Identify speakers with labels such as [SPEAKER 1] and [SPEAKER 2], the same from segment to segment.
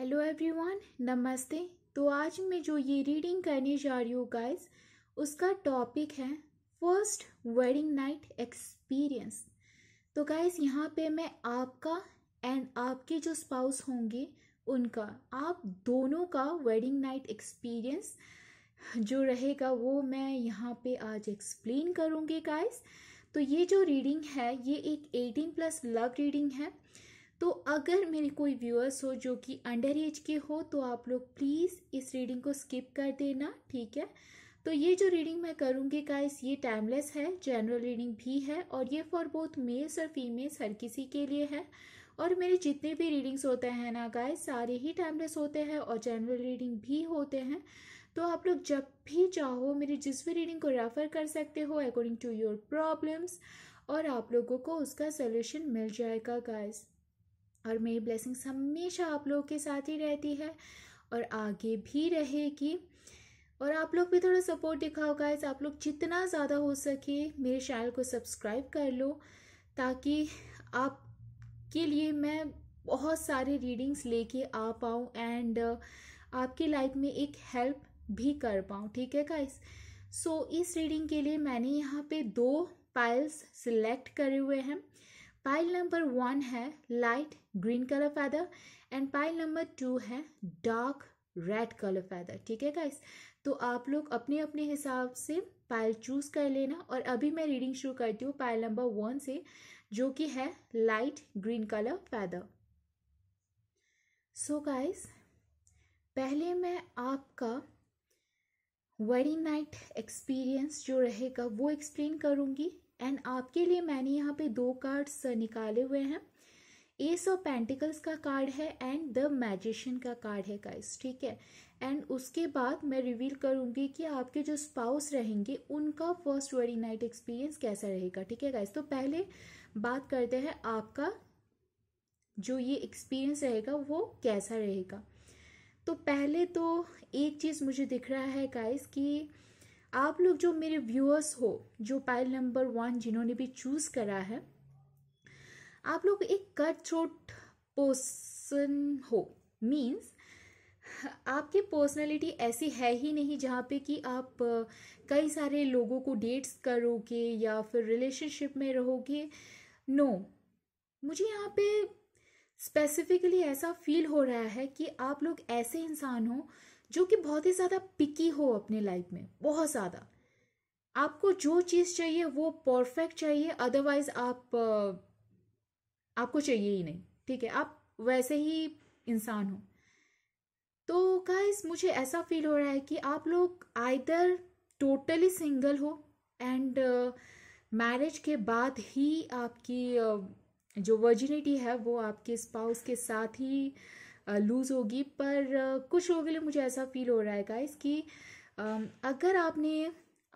[SPEAKER 1] Hello everyone नमस्ते तो आज मैं जो ये रीडिंग करने जा रही हूँ गाइस उसका टॉपिक है फर्स्ट वेडिंग नाइट एक्सपीरियंस तो गाइस यहाँ पे मैं आपका एंड आपके जो स्पाउस होंगे उनका आप दोनों का वेडिंग नाइट एक्सपीरियंस जो रहेगा वो मैं यहाँ पे आज एक्सप्लेन करूँगी गाइस तो ये जो रीडिंग है ये एक एटीन प्लस लव रीडिंग है तो अगर मेरे कोई व्यूअर्स हो जो कि अंडर एज के हो तो आप लोग प्लीज़ इस रीडिंग को स्किप कर देना ठीक है तो ये जो रीडिंग मैं करूँगी गाइस ये टाइमलेस है जनरल रीडिंग भी है और ये फॉर बोथ मेल्स और फीमेल्स हर किसी के लिए है और मेरे जितने भी रीडिंग्स होते हैं ना गाइस सारे ही टाइमलेस होते हैं और जनरल रीडिंग भी होते हैं तो आप लोग जब भी चाहो मेरी जिस भी रीडिंग को रेफ़र कर सकते हो अकॉर्डिंग टू योर प्रॉब्लम्स और आप लोगों को उसका सोल्यूशन मिल जाएगा गाइस और मेरी ब्लेसिंग्स हमेशा आप लोगों के साथ ही रहती है और आगे भी रहेगी और आप लोग भी थोड़ा सपोर्ट दिखाओ गाइज आप लोग जितना ज़्यादा हो सके मेरे चैनल को सब्सक्राइब कर लो ताकि आप के लिए मैं बहुत सारे रीडिंग्स लेके आ पाऊँ एंड uh, आपकी लाइफ में एक हेल्प भी कर पाऊँ ठीक है गाइस सो so, इस रीडिंग के लिए मैंने यहाँ पे दो पाइल्स सिलेक्ट करे हुए हैं पाइल नंबर वन है light green colour feather and pile number two है डार्क रेड कलर फैदर ठीक है गाइस तो आप लोग अपने अपने हिसाब से पाइल चूज कर लेना और अभी मैं रीडिंग शुरू करती हूँ पाइल नंबर वन से जो कि है light green colour feather so guys पहले मैं आपका वेडिंग नाइट एक्सपीरियंस जो रहेगा वो एक्सप्लेन करूँगी एंड आपके लिए मैंने यहाँ पे दो कार्ड्स uh, निकाले हुए हैं एस ऑफ पेंटिकल्स का कार्ड है एंड द मैजिशियन का कार्ड है गाइस ठीक है एंड उसके बाद मैं रिवील करूंगी कि आपके जो स्पाउस रहेंगे उनका फर्स्ट वेडिंग नाइट एक्सपीरियंस कैसा रहेगा ठीक है गाइस तो पहले बात करते हैं आपका जो ये एक्सपीरियंस रहेगा वो कैसा रहेगा तो पहले तो एक चीज़ मुझे दिख रहा है गाइस कि आप लोग जो मेरे व्यूअर्स हो जो पाइल नंबर वन जिन्होंने भी चूज़ करा है आप लोग एक कट थ्रोट पर्सन हो मीन्स आपकी पर्सनालिटी ऐसी है ही नहीं जहाँ पे कि आप कई सारे लोगों को डेट्स करोगे या फिर रिलेशनशिप में रहोगे नो no. मुझे यहाँ पे स्पेसिफिकली ऐसा फील हो रहा है कि आप लोग ऐसे इंसान हो जो कि बहुत ही ज़्यादा पिकी हो अपने लाइफ में बहुत ज़्यादा आपको जो चीज़ चाहिए वो परफेक्ट चाहिए अदरवाइज आप आपको चाहिए ही नहीं ठीक है आप वैसे ही इंसान हो तो गाइस मुझे ऐसा फील हो रहा है कि आप लोग आइदर टोटली सिंगल हो एंड मैरिज uh, के बाद ही आपकी uh, जो वर्जिनिटी है वो आपके स्पाउस के साथ ही लूज़ होगी पर कुछ लोगों के लिए मुझे ऐसा फील हो रहा है गाइस कि अगर आपने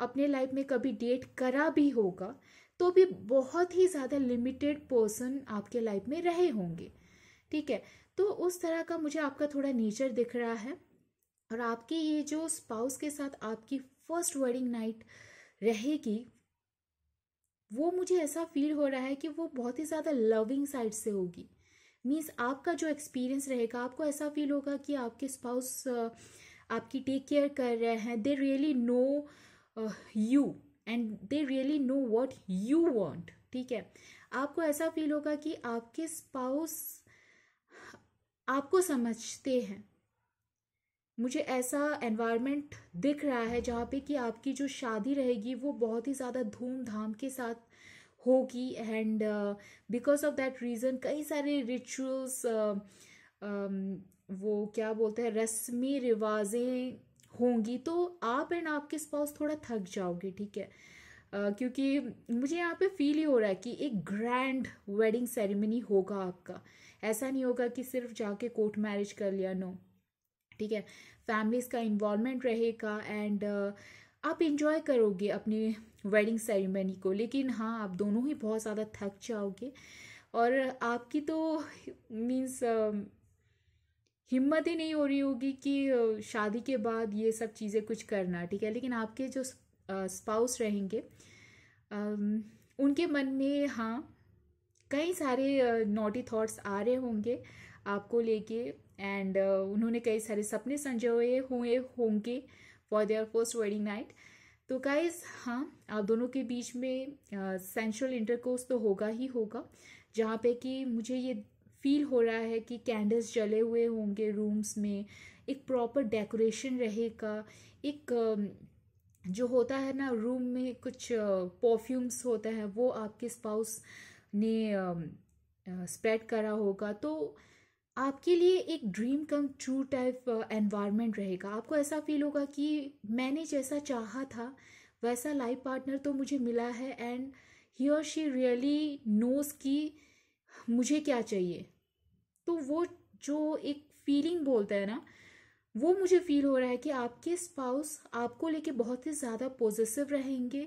[SPEAKER 1] अपने लाइफ में कभी डेट करा भी होगा तो भी बहुत ही ज़्यादा लिमिटेड पर्सन आपके लाइफ में रहे होंगे ठीक है तो उस तरह का मुझे आपका थोड़ा नेचर दिख रहा है और आपकी ये जो स्पाउस के साथ आपकी फर्स्ट वेडिंग नाइट रहेगी वो मुझे ऐसा फील हो रहा है कि वो बहुत ही ज़्यादा लविंग साइड से होगी मीन्स आपका जो एक्सपीरियंस रहेगा आपको ऐसा फील होगा कि आपके स्पाउस uh, आपकी टेक केयर कर रहे हैं they really know you and they really know what you want ठीक है आपको ऐसा फील होगा कि आपके स्पाउस आपको समझते हैं मुझे ऐसा एनवायरनमेंट दिख रहा है जहाँ पे कि आपकी जो शादी रहेगी वो बहुत ही ज़्यादा धूमधाम के साथ होगी and because of that reason कई सारे रिचुअल्स uh, um, वो क्या बोलते हैं रस्मी रिवाजें होंगी तो आप एंड आपके स्पाउस थोड़ा थक जाओगे ठीक है Uh, क्योंकि मुझे यहाँ पे फील ही हो रहा है कि एक ग्रैंड वेडिंग सेरेमनी होगा आपका ऐसा नहीं होगा कि सिर्फ जाके कोर्ट मैरिज कर लिया नो ठीक है फैमिलीज का इन्वॉल्वमेंट रहेगा एंड uh, आप इन्जॉय करोगे अपने वेडिंग सेरेमनी को लेकिन हाँ आप दोनों ही बहुत ज़्यादा थक जाओगे और आपकी तो मीन्स हिम्मत ही नहीं हो रही होगी कि शादी के बाद ये सब चीज़ें कुछ करना ठीक है लेकिन आपके जो स्पाउस रहेंगे उनके मन में हाँ कई सारे नोटी थॉट्स आ रहे होंगे आपको लेके एंड उन्होंने कई सारे सपने संजोए हुए होंगे for their first wedding night तो गाइज हाँ आप दोनों के बीच में सेंशुअल इंटरकोर्स तो होगा ही होगा जहाँ पे कि मुझे ये फील हो रहा है कि कैंडल्स जले हुए होंगे रूम्स में एक प्रॉपर डेकोरेशन रहेगा एक जो होता है ना रूम में कुछ परफ्यूम्स होता है वो आपके स्पाउस ने स्प्रेड करा होगा तो आपके लिए एक dream come true type environment रहेगा आपको ऐसा फील होगा कि मैंने जैसा चाहा था वैसा लाइफ पार्टनर तो मुझे मिला है एंड ही और शी रियली नोज कि मुझे क्या चाहिए तो वो जो एक फीलिंग बोलता है ना वो मुझे फील हो रहा है कि आपके स्पाउस आपको लेके बहुत ही ज़्यादा पॉजिटिव रहेंगे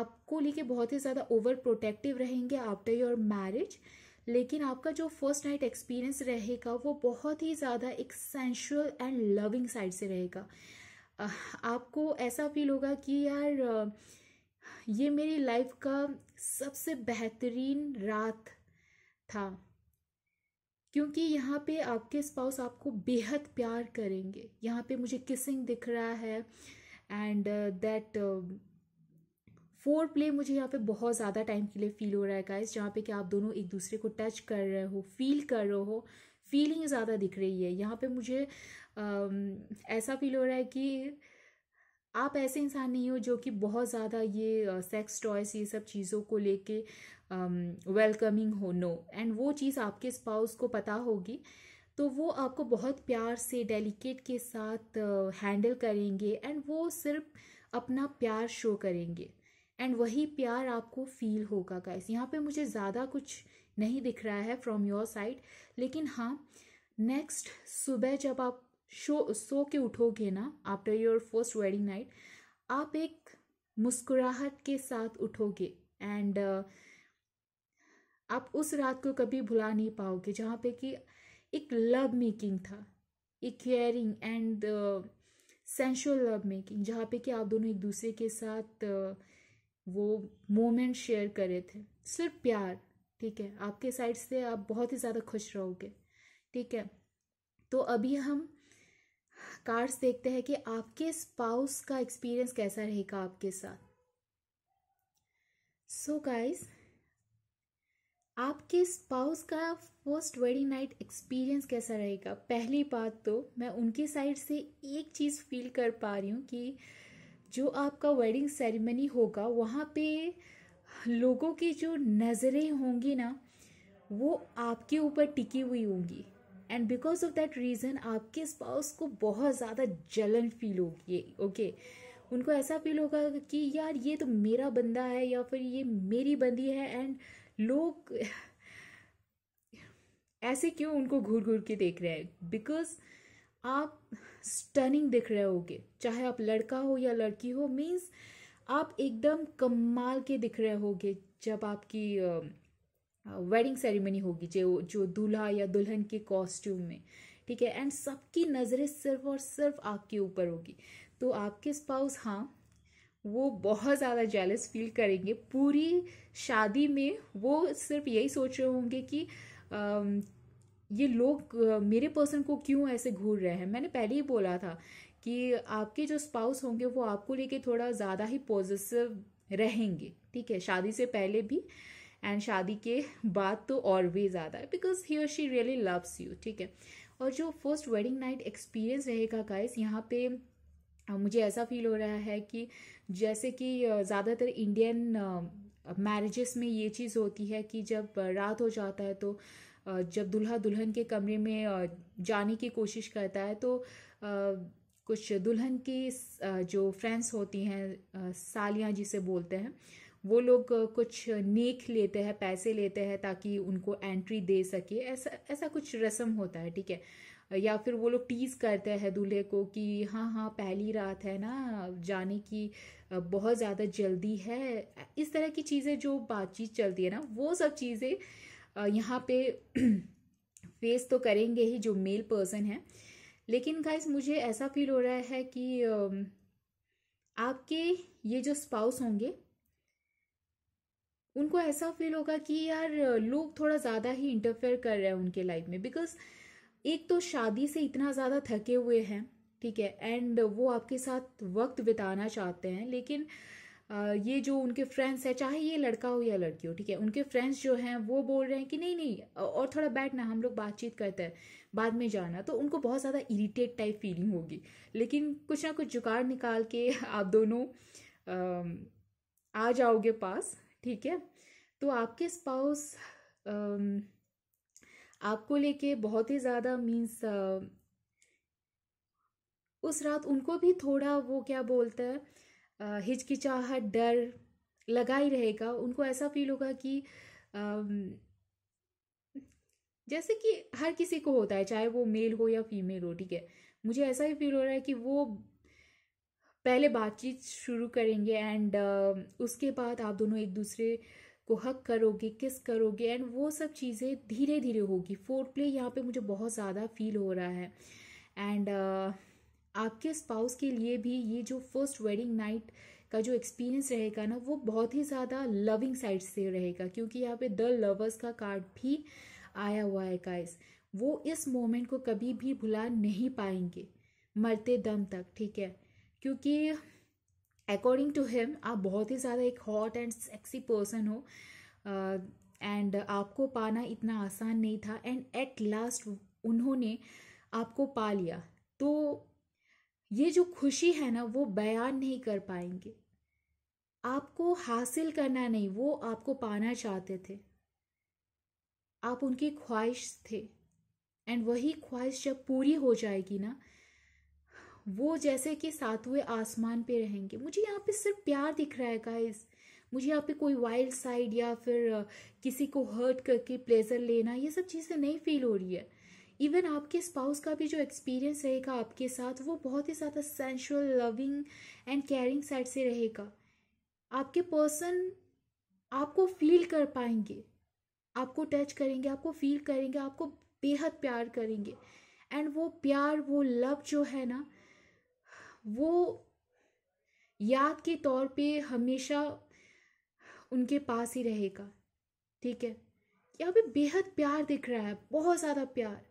[SPEAKER 1] आपको लेके बहुत ही ज़्यादा ओवर प्रोटेक्टिव रहेंगे आफ्टर योर मैरिज लेकिन आपका जो फर्स्ट नाइट एक्सपीरियंस रहेगा वो बहुत ही ज़्यादा एक सेंशुअल एंड लविंग साइड से रहेगा आपको ऐसा फील होगा कि यार ये मेरी लाइफ का सबसे बेहतरीन रात था क्योंकि यहाँ पे आपके स्पाउस आपको बेहद प्यार करेंगे यहाँ पे मुझे किसिंग दिख रहा है and that uh, foreplay मुझे यहाँ पे बहुत ज़्यादा टाइम के लिए फील हो रहा है गाइज जहाँ पे कि आप दोनों एक दूसरे को टच कर रहे हो फील कर रहे हो फीलिंग ज़्यादा दिख रही है यहाँ पे मुझे आ, ऐसा फील हो रहा है कि आप ऐसे इंसान नहीं हो जो कि बहुत ज़्यादा ये सेक्स टॉयस ये सब चीज़ों को लेके वेलकमिंग हो नो एंड वो चीज़ आपके स्पाउस को पता होगी तो वो आपको बहुत प्यार से डेलिकेट के साथ हैंडल करेंगे एंड वो सिर्फ अपना प्यार शो करेंगे एंड वही प्यार आपको फील होगा गाइस यहाँ पे मुझे ज़्यादा कुछ नहीं दिख रहा है फ्रॉम योर साइड लेकिन हाँ नेक्स्ट सुबह जब आप शो सो के उठोगे ना after your first wedding night आप एक मुस्कुराहट के साथ उठोगे एंड uh, आप उस रात को कभी भुला नहीं पाओगे जहाँ पे कि एक लव मेकिंग था एक caring and sensual love making जहाँ पे कि आप दोनों एक दूसरे के साथ uh, वो मोमेंट शेयर करे थे सिर्फ प्यार ठीक है आपके साइड से आप बहुत ही ज़्यादा खुश रहोगे ठीक है तो अभी हम कार्ड्स देखते हैं कि आपके स्पाउस का एक्सपीरियंस कैसा रहेगा आपके साथ सो so गाइस आपके स्पाउस का फर्स्ट वेडिंग नाइट एक्सपीरियंस कैसा रहेगा पहली बात तो मैं उनकी साइड से एक चीज़ फील कर पा रही हूँ कि जो आपका वेडिंग सेरेमनी होगा वहाँ पे लोगों की जो नज़रें होंगी ना वो आपके ऊपर टिकी हुई होंगी and because of that reason आपके स्पाउस को बहुत ज़्यादा जलन फील होगी ओके उनको ऐसा फील होगा कि यार ये तो मेरा बंदा है या फिर ये मेरी बंदी है एंड लोग ऐसे क्यों उनको घूर घूर के देख रहे हैं बिकॉज आप स्टनिंग दिख रहे होगे चाहे आप लड़का हो या लड़की हो मीन्स आप एकदम कमाल के दिख रहे होगे जब आपकी वेडिंग सेरेमनी होगी जो जो दूल्हा या दुल्हन के कॉस्ट्यूम में ठीक है एंड सबकी नज़रें सिर्फ और सिर्फ आपके ऊपर होगी तो आपके स्पाउस हाँ वो बहुत ज़्यादा जेलस फील करेंगे पूरी शादी में वो सिर्फ यही सोच रहे होंगे कि ये लोग मेरे पर्सन को क्यों ऐसे घूर रहे हैं मैंने पहले ही बोला था कि आपके जो स्पाउस होंगे वो आपको लेके थोड़ा ज़्यादा ही पॉजिटिव रहेंगे ठीक है शादी से पहले भी एंड शादी के बाद तो और भी ज़्यादा है बिकॉज ही और शी रियली लव्स यू ठीक है और जो फर्स्ट वेडिंग नाइट एक्सपीरियंस रहेगा गाइस यहाँ पे मुझे ऐसा फील हो रहा है कि जैसे कि ज़्यादातर इंडियन मैरिजेस में ये चीज़ होती है कि जब रात हो जाता है तो जब दुल्हा दुल्हन के कमरे में जाने की कोशिश करता है तो कुछ दुल्हन की जो फ्रेंड्स होती हैं सालियाँ जिसे बोलते हैं वो लोग कुछ नेक लेते हैं पैसे लेते हैं ताकि उनको एंट्री दे सके ऐसा ऐसा कुछ रस्म होता है ठीक है या फिर वो लोग टीज़ करते हैं दूल्हे को कि हाँ हाँ पहली रात है ना जाने की बहुत ज़्यादा जल्दी है इस तरह की चीज़ें जो बातचीत चलती है ना वो सब चीज़ें यहाँ पे फेस तो करेंगे ही जो मेल पर्सन है लेकिन गाइज मुझे ऐसा फील हो रहा है कि आपके ये जो स्पाउस होंगे उनको ऐसा फील होगा कि यार लोग थोड़ा ज़्यादा ही इंटरफेयर कर रहे हैं उनके लाइफ में बिकॉज एक तो शादी से इतना ज़्यादा थके हुए हैं ठीक है एंड वो आपके साथ वक्त बिताना चाहते हैं लेकिन uh, ये जो उनके फ्रेंड्स हैं चाहे ये लड़का हो या लड़की हो ठीक है उनके फ्रेंड्स जो हैं वो बोल रहे हैं कि नहीं नहीं और थोड़ा बैठना हम लोग बातचीत करते हैं बाद में जाना तो उनको बहुत ज़्यादा इरीटेट टाइप फीलिंग होगी लेकिन कुछ ना कुछ जुगाड़ निकाल के आप दोनों आ जाओगे पास ठीक है तो आपके स्पाउस आपको लेके बहुत ही ज़्यादा मीन्स उस रात उनको भी थोड़ा वो क्या बोलते हैं हिचकिचाहट डर लगा ही रहेगा उनको ऐसा फील होगा कि जैसे कि हर किसी को होता है चाहे वो मेल हो या फीमेल हो ठीक है मुझे ऐसा ही फील हो रहा है कि वो पहले बातचीत शुरू करेंगे एंड उसके बाद आप दोनों एक दूसरे को हक करोगे किस करोगे एंड वो सब चीज़ें धीरे धीरे होगी फोर्थ प्ले यहाँ पे मुझे बहुत ज़्यादा फील हो रहा है एंड आपके स्पाउस के लिए भी ये जो फर्स्ट वेडिंग नाइट का जो एक्सपीरियंस रहेगा ना वो बहुत ही ज़्यादा लविंग साइड से रहेगा क्योंकि यहाँ पे द लवर्स का कार्ड भी आया हुआ है गाइस वो इस मोमेंट को कभी भी भुला नहीं पाएंगे मरते दम तक ठीक है क्योंकि अकॉर्डिंग टू हिम आप बहुत ही ज़्यादा एक हॉट एंड सेक्सी पर्सन हो एंड uh, आपको पाना इतना आसान नहीं था एंड एट लास्ट उन्होंने आपको पा लिया तो ये जो खुशी है ना वो बयान नहीं कर पाएंगे आपको हासिल करना नहीं वो आपको पाना चाहते थे आप उनकी ख्वाहिश थे एंड वही ख्वाहिश जब पूरी हो जाएगी ना वो जैसे कि सातवें आसमान पे रहेंगे मुझे यहाँ पे सिर्फ प्यार दिख रहा है गाइस मुझे यहाँ पे कोई वाइल्ड साइड या फिर किसी को हर्ट करके प्लेजर लेना ये सब चीज़ें नहीं फील हो रही है इवन आपके स्पाउस का भी जो एक्सपीरियंस रहेगा आपके साथ वो बहुत ही ज़्यादा sensual loving and caring side से रहेगा आपके पर्सन आपको फील कर पाएंगे आपको टच करेंगे आपको फील करेंगे आपको बेहद प्यार करेंगे एंड वो प्यार वो लव जो है ना वो याद के तौर पे हमेशा उनके पास ही रहेगा ठीक है यहाँ पे बेहद प्यार दिख रहा है बहुत ज़्यादा प्यार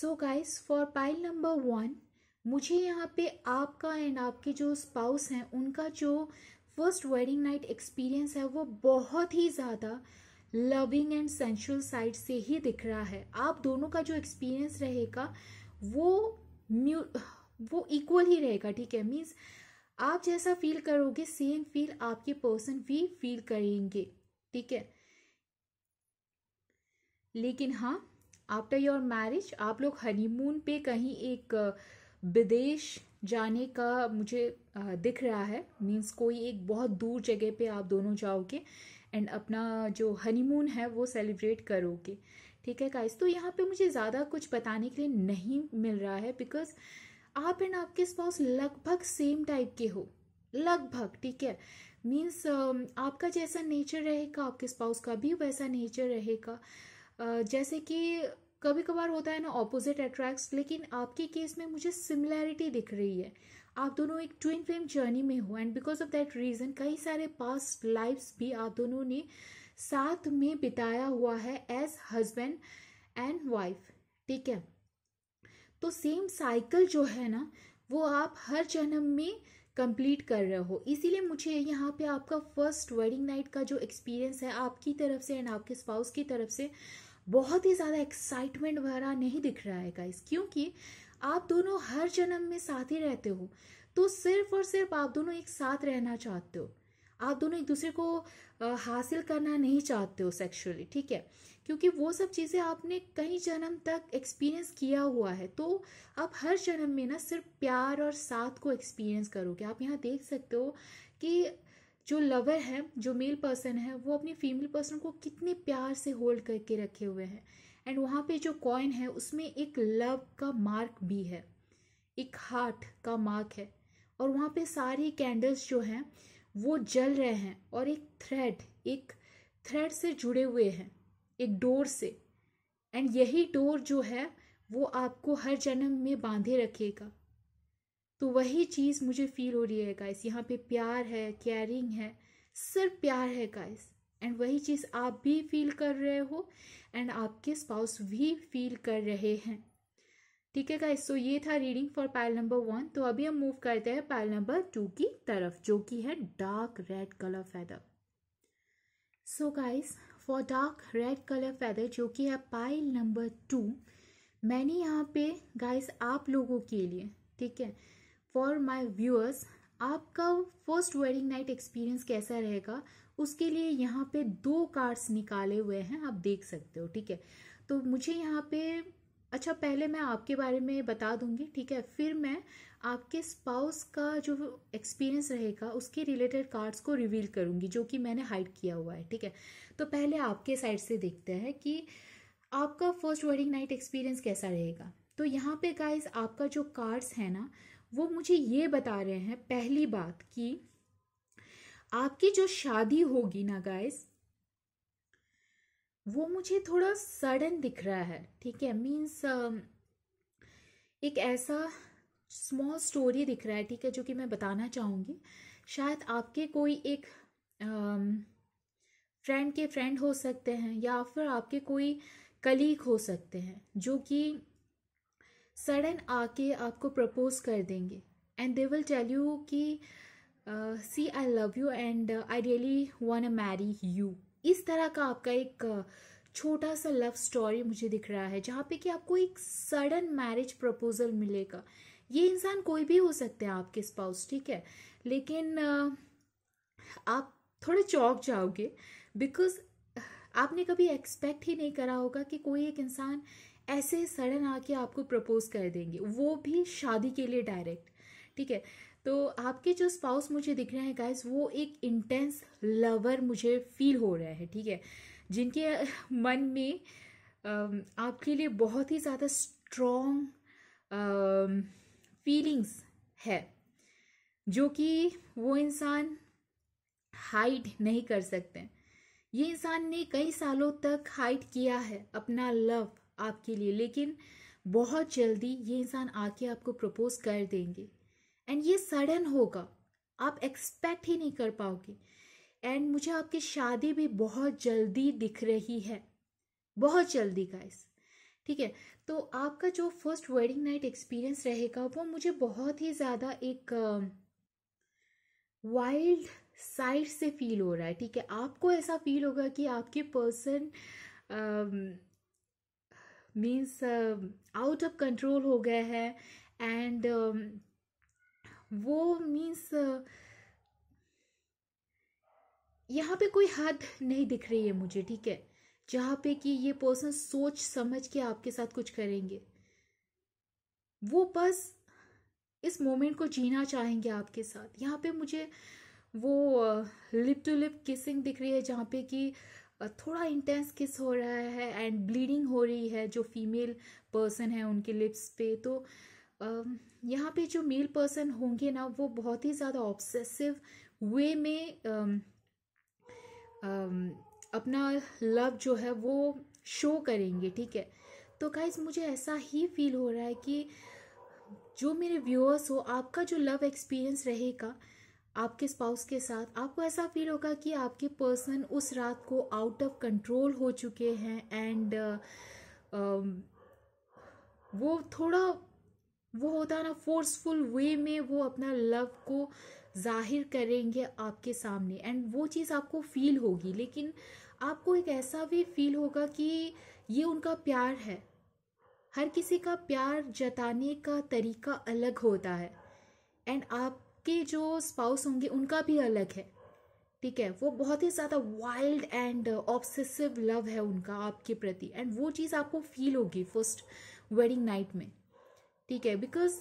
[SPEAKER 1] so guys for pile number one मुझे यहाँ पे आपका एंड आपके जो स्पाउस हैं उनका जो फर्स्ट वेडिंग नाइट एक्सपीरियंस है वो बहुत ही ज़्यादा लविंग एंड सेंशुअल साइड से ही दिख रहा है आप दोनों का जो एक्सपीरियंस रहेगा वो म्यू वो इक्वल ही रहेगा ठीक है मीन्स आप जैसा फील करोगे सेम फील आपके पर्सन भी फील करेंगे ठीक है लेकिन हाँ आफ्टर योर मैरिज आप लोग हनीमून पे कहीं एक विदेश जाने का मुझे दिख रहा है मीन्स कोई एक बहुत दूर जगह पे आप दोनों जाओगे एंड अपना जो हनीमून है वो सेलिब्रेट करोगे ठीक है गाइस तो यहाँ पे मुझे ज़्यादा कुछ बताने के लिए नहीं मिल रहा है बिकॉज आप एंड आपके स्पाउस लगभग सेम टाइप के हो लगभग ठीक है मीन्स आपका जैसा नेचर रहेगा आपके स्पाउस का भी वैसा नेचर रहेगा जैसे कि कभी कभार होता है ना ऑपोजिट अट्रैक्ट्स लेकिन आपके केस में मुझे सिमिलैरिटी दिख रही है आप दोनों एक ट्विन फ्लेम जर्नी में हो and because of that reason कई सारे पास्ट लाइफ्स भी आप दोनों ने साथ में बिताया हुआ है एज हजबेंड एंड वाइफ ठीक है तो सेम साइकिल जो है ना वो आप हर जन्म में कंप्लीट कर रहे हो इसीलिए मुझे यहाँ पे आपका फर्स्ट वेडिंग नाइट का जो एक्सपीरियंस है आपकी तरफ से एंड आपके स्पाउस की तरफ से बहुत ही ज़्यादा एक्साइटमेंट भरा नहीं दिख रहा है गाइस क्योंकि आप दोनों हर जन्म में साथ ही रहते हो तो सिर्फ और सिर्फ आप दोनों एक साथ रहना चाहते हो आप दोनों एक दूसरे को हासिल करना नहीं चाहते हो सेक्सुअली ठीक है क्योंकि वो सब चीज़ें आपने कई जन्म तक एक्सपीरियंस किया हुआ है तो आप हर जन्म में ना सिर्फ प्यार और साथ को एक्सपीरियंस करोगे आप यहाँ देख सकते हो कि जो लवर है जो मेल पर्सन है वो अपनी फीमेल पर्सन को कितने प्यार से होल्ड करके रखे हुए हैं एंड वहाँ पे जो कॉइन है उसमें एक लव का मार्क भी है एक हार्ट का मार्क है और वहाँ पे सारी कैंडल्स जो हैं वो जल रहे हैं और एक थ्रेड एक थ्रेड से जुड़े हुए हैं एक डोर से एंड यही डोर जो है वो आपको हर जन्म में बांधे रखेगा तो वही चीज़ मुझे फील हो रही है गाइस यहाँ पे प्यार है केयरिंग है सिर्फ प्यार है गाइस एंड वही चीज़ आप भी फील कर रहे हो एंड आपके स्पाउस भी फील कर रहे हैं ठीक है गाइस तो ये था reading for pile number one तो अभी हम मूव करते हैं पायल नंबर टू की तरफ जो कि है dark red colour feather so guys for dark red colour feather जो कि है पाइल नंबर टू मैंने यहाँ पे गाइस आप लोगों के लिए ठीक है फॉर माई व्यूअर्स आपका फर्स्ट वेडिंग नाइट एक्सपीरियंस कैसा रहेगा उसके लिए यहाँ पे दो कार्ड्स निकाले हुए हैं आप देख सकते हो ठीक है तो मुझे यहाँ पे अच्छा पहले मैं आपके बारे में बता दूंगी ठीक है फिर मैं आपके स्पाउस का जो एक्सपीरियंस रहेगा उसके रिलेटेड कार्ड्स को रिवील करूंगी जो कि मैंने हाइड किया हुआ है ठीक है तो पहले आपके साइड से देखते हैं कि आपका फर्स्ट वेडिंग नाइट एक्सपीरियंस कैसा रहेगा तो यहाँ पे गाइज आपका जो कार्ड्स है ना वो मुझे ये बता रहे हैं पहली बात कि आपकी जो शादी होगी ना गाइस वो मुझे थोड़ा सडन दिख रहा है ठीक है मीन्स um, एक ऐसा स्मॉल स्टोरी दिख रहा है ठीक है जो कि मैं बताना चाहूँगी शायद आपके कोई एक फ्रेंड um, के फ्रेंड हो सकते हैं या फिर आपके कोई कलीग हो सकते हैं जो कि सडन आके आपको प्रपोज कर देंगे and they will tell you कि see I love you and I really want marry you इस तरह का आपका एक uh, छोटा सा लव स्टोरी मुझे दिख रहा है जहाँ पे कि आपको एक सडन मैरिज प्रपोजल मिलेगा ये इंसान कोई भी हो सकते हैं आपके स्पाउस ठीक है लेकिन uh, आप थोड़े चौक जाओगे बिकॉज uh, आपने कभी एक्सपेक्ट ही नहीं करा होगा कि कोई एक इंसान ऐसे सडन आके आपको प्रपोज कर देंगे वो भी शादी के लिए डायरेक्ट ठीक है तो आपके जो स्पाउस मुझे दिख रहे हैं गाइस वो एक इंटेंस लवर मुझे फील हो रहा है ठीक है जिनके मन में आपके लिए बहुत ही ज़्यादा स्ट्रॉन्ग फीलिंग्स है जो कि वो इंसान हाइड नहीं कर सकते ये इंसान ने कई सालों तक हाइड किया है अपना लव आपके लिए लेकिन बहुत जल्दी ये इंसान आके आपको प्रपोज कर देंगे एंड ये सडन होगा आप एक्सपेक्ट ही नहीं कर पाओगे एंड मुझे आपकी शादी भी बहुत जल्दी दिख रही है बहुत जल्दी गाइस ठीक है तो आपका जो फर्स्ट वेडिंग नाइट एक्सपीरियंस रहेगा वो मुझे बहुत ही ज़्यादा एक वाइल्ड साइड से फील हो रहा है ठीक है आपको ऐसा फील होगा कि आपके person means out of control हो गया है एंड uh, um, वो मीन्स uh, यहाँ पे कोई हद नहीं दिख रही है मुझे ठीक है जहाँ पे कि ये पर्सन सोच समझ के आपके साथ कुछ करेंगे वो बस इस मोमेंट को जीना चाहेंगे आपके साथ यहाँ पे मुझे वो लिप टू लिप किसिंग दिख रही है जहाँ पे कि थोड़ा इंटेंस किस हो रहा है एंड ब्लीडिंग हो रही है जो फीमेल पर्सन है उनके लिप्स पे तो यहाँ पे जो मेल पर्सन होंगे ना वो बहुत ही ज़्यादा ऑब्सेसिव वे में अपना लव जो है वो शो करेंगे ठीक है तो गाइज मुझे ऐसा ही फील हो रहा है कि जो मेरे व्यूअर्स हो आपका जो लव एक्सपीरियंस रहेगा आपके स्पाउस के साथ आपको ऐसा फील होगा कि आपके पर्सन उस रात को आउट ऑफ कंट्रोल हो चुके हैं एंड uh, um, वो थोड़ा वो होता है ना फोर्सफुल वे में वो अपना लव को जाहिर करेंगे आपके सामने एंड वो चीज़ आपको फील होगी लेकिन आपको एक ऐसा भी फील होगा कि ये उनका प्यार है हर किसी का प्यार जताने का तरीका अलग होता है एंड आप आपके जो स्पाउस होंगे उनका भी अलग है ठीक है वो बहुत ही ज़्यादा वाइल्ड एंड ऑब्सेसिव लव है उनका आपके प्रति एंड वो चीज़ आपको फील होगी फर्स्ट वेडिंग नाइट में ठीक है बिकॉज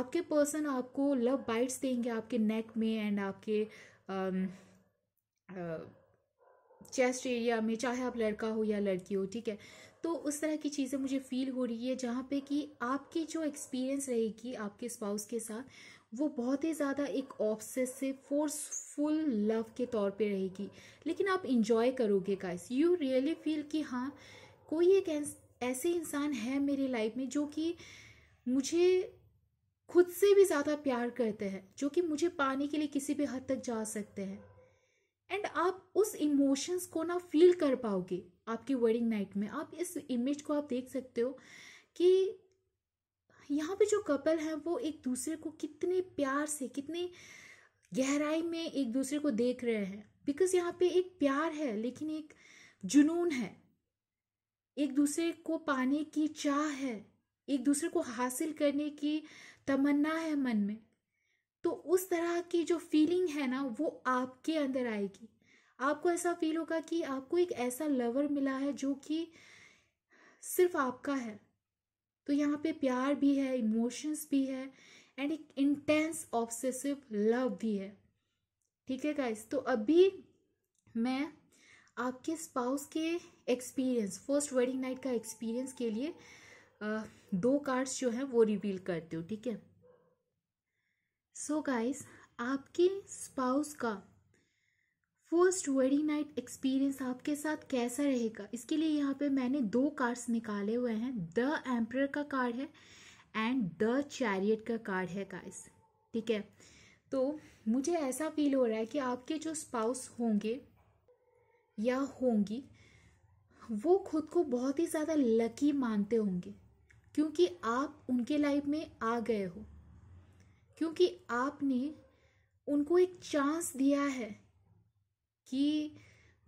[SPEAKER 1] आपके पर्सन आपको लव बाइट्स देंगे आपके नेक में एंड आपके चेस्ट um, एरिया uh, में चाहे आप लड़का हो या लड़की हो ठीक है तो उस तरह की चीज़ें मुझे फील हो रही है जहाँ पे कि आपकी जो एक्सपीरियंस रहेगी आपके स्पाउस के साथ वो बहुत ही ज़्यादा एक ऑब्सेसिव फोर्सफुल लव के तौर पे रहेगी लेकिन आप इंजॉय करोगे गाइस यू रियली फील कि हाँ कोई एक ऐसे इंसान है मेरी लाइफ में जो कि मुझे खुद से भी ज़्यादा प्यार करते हैं जो कि मुझे पाने के लिए किसी भी हद तक जा सकते हैं एंड आप उस इमोशंस को ना फील कर पाओगे आपकी वेडिंग नाइट में आप इस इमेज को आप देख सकते हो कि यहाँ पे जो कपल है वो एक दूसरे को कितने प्यार से कितने गहराई में एक दूसरे को देख रहे हैं बिकॉज यहाँ पे एक प्यार है लेकिन एक जुनून है एक दूसरे को पाने की चाह है एक दूसरे को हासिल करने की तमन्ना है मन में तो उस तरह की जो फीलिंग है ना वो आपके अंदर आएगी आपको ऐसा फील होगा कि आपको एक ऐसा लवर मिला है जो कि सिर्फ आपका है तो यहाँ पे प्यार भी है इमोशंस भी है एंड एक इंटेंस ऑब्सेसिव लव भी है ठीक है गाइस तो अभी मैं आपके स्पाउस के एक्सपीरियंस फर्स्ट वेडिंग नाइट का एक्सपीरियंस के लिए आ, दो कार्ड्स जो हैं वो रिवील करती हूँ ठीक है सो so गाइस आपके स्पाउस का फर्स्ट वेडिंग नाइट एक्सपीरियंस आपके साथ कैसा रहेगा इसके लिए यहाँ पे मैंने दो कार्ड्स निकाले हुए हैं द एम्पर का कार्ड है एंड द चैरियट का कार्ड है गाइस ठीक है तो मुझे ऐसा फील हो रहा है कि आपके जो स्पाउस होंगे या होंगी वो खुद को बहुत ही ज़्यादा लकी मानते होंगे क्योंकि आप उनके लाइफ में आ गए हो क्योंकि आपने उनको एक चांस दिया है कि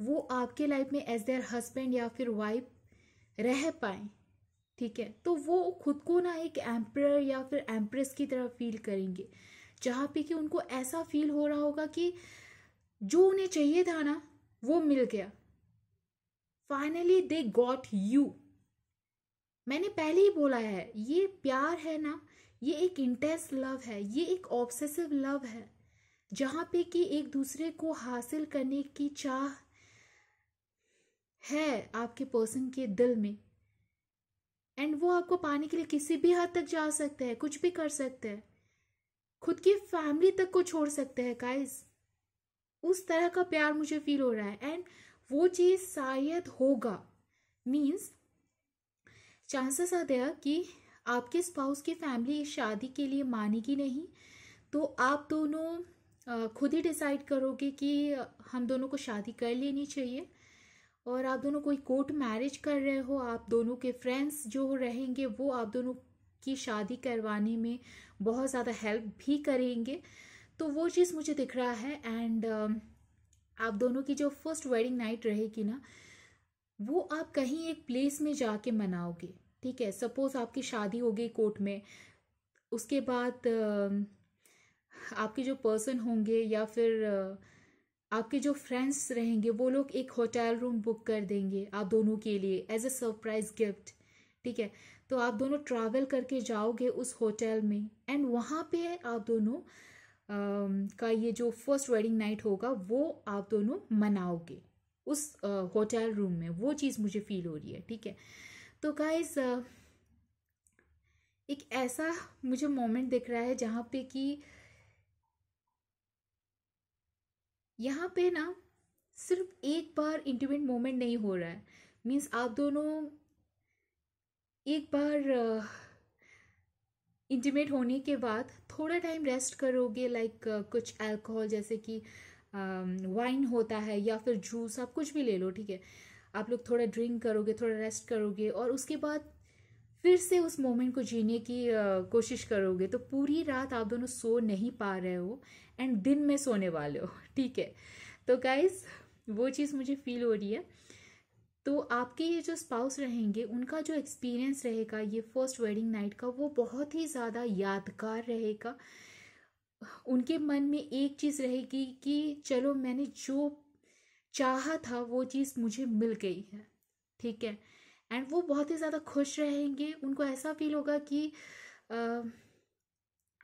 [SPEAKER 1] वो आपके लाइफ में एज देयर हस्बैंड या फिर वाइफ रह पाए ठीक है तो वो खुद को ना एक एम्प्रर या फिर एम्प्रेस की तरह फील करेंगे जहाँ पे कि उनको ऐसा फील हो रहा होगा कि जो उन्हें चाहिए था ना वो मिल गया फाइनली दे गॉट यू मैंने पहले ही बोला है ये प्यार है ना ये एक इंटेंस लव है ये एक ऑब्सेसिव लव है जहाँ पे कि एक दूसरे को हासिल करने की चाह है आपके पर्सन के दिल में एंड वो आपको पाने के लिए किसी भी हद तक जा सकता है कुछ भी कर सकते हैं खुद की फैमिली तक को छोड़ सकते हैं काइज उस तरह का प्यार मुझे फील हो रहा है एंड वो चीज़ शायद होगा मीन्स चांसेस आ गया कि आपके स्पाउस की फैमिली इस शादी के लिए मानेगी नहीं तो आप दोनों खुद ही डिसाइड करोगे कि हम दोनों को शादी कर लेनी चाहिए और आप दोनों कोई कोर्ट मैरिज कर रहे हो आप दोनों के फ्रेंड्स जो रहेंगे वो आप दोनों की शादी करवाने में बहुत ज़्यादा हेल्प भी करेंगे तो वो चीज़ मुझे दिख रहा है एंड आप दोनों की जो फर्स्ट वेडिंग नाइट रहेगी ना वो आप कहीं एक प्लेस में जाके मनाओगे ठीक है सपोज़ आपकी शादी हो गई कोर्ट में उसके बाद आपके जो पर्सन होंगे या फिर आपके जो फ्रेंड्स रहेंगे वो लोग एक होटल रूम बुक कर देंगे आप दोनों के लिए एज अ सरप्राइज गिफ्ट ठीक है तो आप दोनों ट्रैवल करके जाओगे उस होटल में एंड वहाँ पे आप दोनों का ये जो फर्स्ट वेडिंग नाइट होगा वो आप दोनों मनाओगे उस होटल रूम में वो चीज़ मुझे फील हो रही है ठीक है तो गाइज एक ऐसा मुझे मोमेंट दिख रहा है जहाँ पे कि यहाँ पे ना सिर्फ एक बार इंटीमेट मोमेंट नहीं हो रहा है मीन्स आप दोनों एक बार इंटीमेट होने के बाद थोड़ा टाइम रेस्ट करोगे लाइक कुछ अल्कोहल जैसे कि वाइन होता है या फिर जूस आप कुछ भी ले लो ठीक है आप लोग थोड़ा ड्रिंक करोगे थोड़ा रेस्ट करोगे और उसके बाद फिर से उस मोमेंट को जीने की कोशिश करोगे तो पूरी रात आप दोनों सो नहीं पा रहे हो एंड दिन में सोने वाले हो ठीक है तो गाइज वो चीज़ मुझे फील हो रही है तो आपके ये जो स्पाउस रहेंगे उनका जो एक्सपीरियंस रहेगा ये फर्स्ट वेडिंग नाइट का वो बहुत ही ज़्यादा यादगार रहेगा उनके मन में एक चीज़ रहेगी कि चलो मैंने जो चाहा था वो चीज़ मुझे मिल गई है ठीक है एंड वो बहुत ही ज़्यादा खुश रहेंगे उनको ऐसा फील होगा कि आ,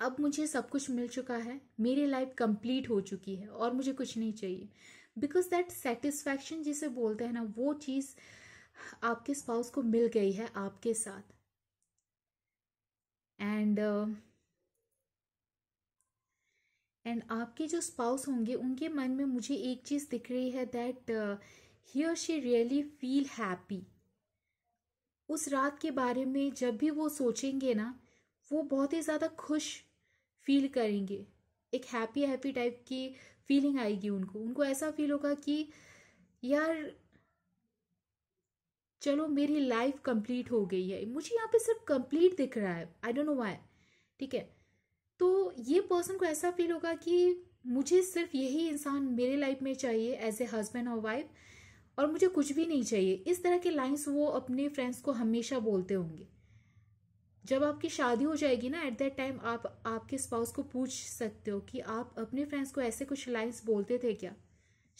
[SPEAKER 1] अब मुझे सब कुछ मिल चुका है मेरी लाइफ कंप्लीट हो चुकी है और मुझे कुछ नहीं चाहिए बिकॉज दैट सेटिस्फैक्शन जिसे बोलते हैं ना वो चीज़ आपके स्पाउस को मिल गई है आपके साथ एंड एंड आपके जो स्पाउस होंगे उनके मन में मुझे एक चीज़ दिख रही है दैट और शी रियली फील हैप्पी उस रात के बारे में जब भी वो सोचेंगे ना वो बहुत ही ज़्यादा खुश फील करेंगे एक हैप्पी हैप्पी टाइप की फीलिंग आएगी उनको उनको ऐसा फील होगा कि यार चलो मेरी लाइफ कंप्लीट हो गई है मुझे यहाँ पे सिर्फ कंप्लीट दिख रहा है आई डोंट नो वाई ठीक है तो ये पर्सन को ऐसा फील होगा कि मुझे सिर्फ यही इंसान मेरे लाइफ में चाहिए एज ए हस्बैंड और वाइफ और मुझे कुछ भी नहीं चाहिए इस तरह के लाइन्स वो अपने फ्रेंड्स को हमेशा बोलते होंगे जब आपकी शादी हो जाएगी ना एट दैट टाइम आप आपके स्पाउस को पूछ सकते हो कि आप अपने फ्रेंड्स को ऐसे कुछ लाइन्स बोलते थे क्या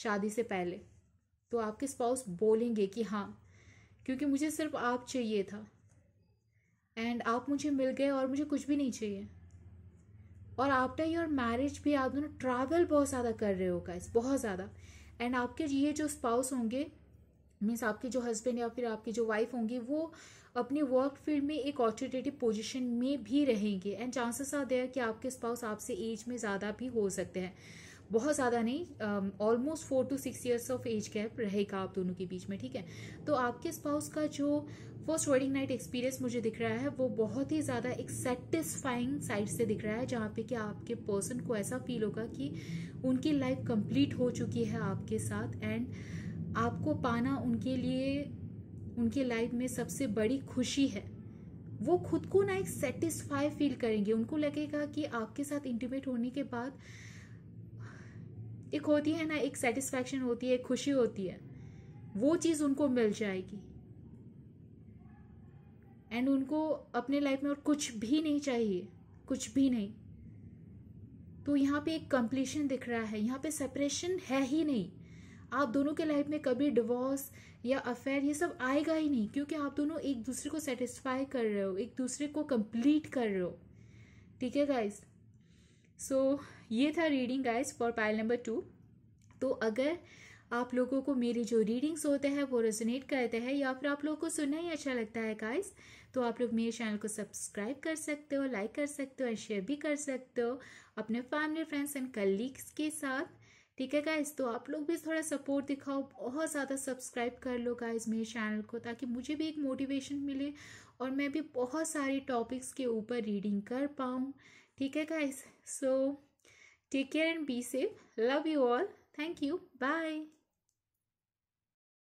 [SPEAKER 1] शादी से पहले तो आपके स्पाउस बोलेंगे कि हाँ क्योंकि मुझे सिर्फ आप चाहिए था एंड आप मुझे मिल गए और मुझे कुछ भी नहीं चाहिए और आफ्टर योर मैरिज भी आप दोनों ट्रैवल बहुत ज़्यादा कर रहे हो गाइस बहुत ज़्यादा एंड आपके ये जो स्पाउस होंगे मीन्स आपके जो हस्बैंड या फिर आपकी जो वाइफ होंगी वो अपने वर्क फील्ड में एक ऑथोरिटेटिव पोजीशन में भी रहेंगे एंड चांसेस आर देयर कि आपके स्पाउस आपसे एज में ज़्यादा भी हो सकते हैं बहुत ज़्यादा नहीं almost four to six years of age gap रहेगा आप दोनों के बीच में ठीक है तो आपके स्पाउस का जो फर्स्ट वेडिंग नाइट एक्सपीरियंस मुझे दिख रहा है वो बहुत ही ज़्यादा एक सेटिस्फाइंग साइड से दिख रहा है जहाँ पे कि आपके पर्सन को ऐसा फील होगा कि उनकी लाइफ कंप्लीट हो चुकी है आपके साथ एंड आपको पाना उनके लिए उनके लाइफ में सबसे बड़ी खुशी है वो खुद को ना एक सेटिस्फाई फील करेंगे उनको लगेगा कि आपके साथ इंटीमेट होने के बाद एक होती है ना एक सेटिस्फैक्शन होती है एक खुशी होती है वो चीज़ उनको मिल जाएगी एंड उनको अपने लाइफ में और कुछ भी नहीं चाहिए कुछ भी नहीं तो यहाँ पे एक कंप्लीशन दिख रहा है यहाँ पे सेपरेशन है ही नहीं आप दोनों के लाइफ में कभी डिवोर्स या अफेयर ये सब आएगा ही नहीं क्योंकि आप दोनों एक दूसरे को सेटिस्फाई कर रहे हो एक दूसरे को कंप्लीट कर रहे हो ठीक है गाइज़ सो so, ये था reading guys for pile number two तो अगर आप लोगों को मेरे जो रीडिंग्स होते हैं वो रेजोनेट करते हैं या फिर आप लोगों को सुनना ही अच्छा लगता है गाइस तो आप लोग मेरे चैनल को सब्सक्राइब कर सकते हो लाइक कर सकते हो एंड शेयर भी कर सकते हो अपने फैमिली फ्रेंड्स एंड कलीग्स के साथ ठीक है गाइस तो आप लोग भी थोड़ा सपोर्ट दिखाओ बहुत ज़्यादा सब्सक्राइब कर लो गाइस मेरे चैनल को ताकि मुझे भी एक मोटिवेशन मिले और मैं भी बहुत सारे टॉपिक्स के ऊपर रीडिंग कर पाऊँ ठीक है guys so take care and be safe love you all thank you bye